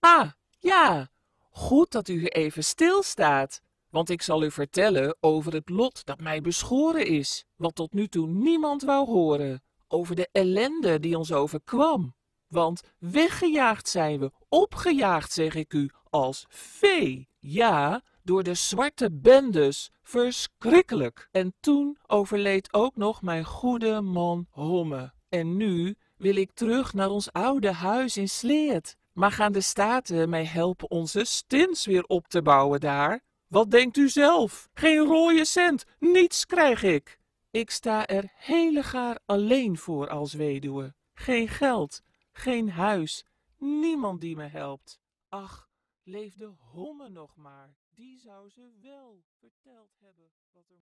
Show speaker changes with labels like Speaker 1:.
Speaker 1: Ah, ja, goed dat u even stilstaat, want ik zal u vertellen over het lot dat mij beschoren is, wat tot nu toe niemand wou horen, over de ellende die ons overkwam. Want weggejaagd zijn we, opgejaagd zeg ik u, als vee, ja, door de zwarte bendes, verschrikkelijk. En toen overleed ook nog mijn goede man Homme. En nu wil ik terug naar ons oude huis in Sleert. Maar gaan de Staten mij helpen onze stins weer op te bouwen daar? Wat denkt u zelf? Geen rode cent, niets krijg ik. Ik sta er helegaar alleen voor als weduwe. Geen geld, geen huis, niemand die me helpt. Ach, leefde de homme nog maar. Die zou ze wel verteld hebben wat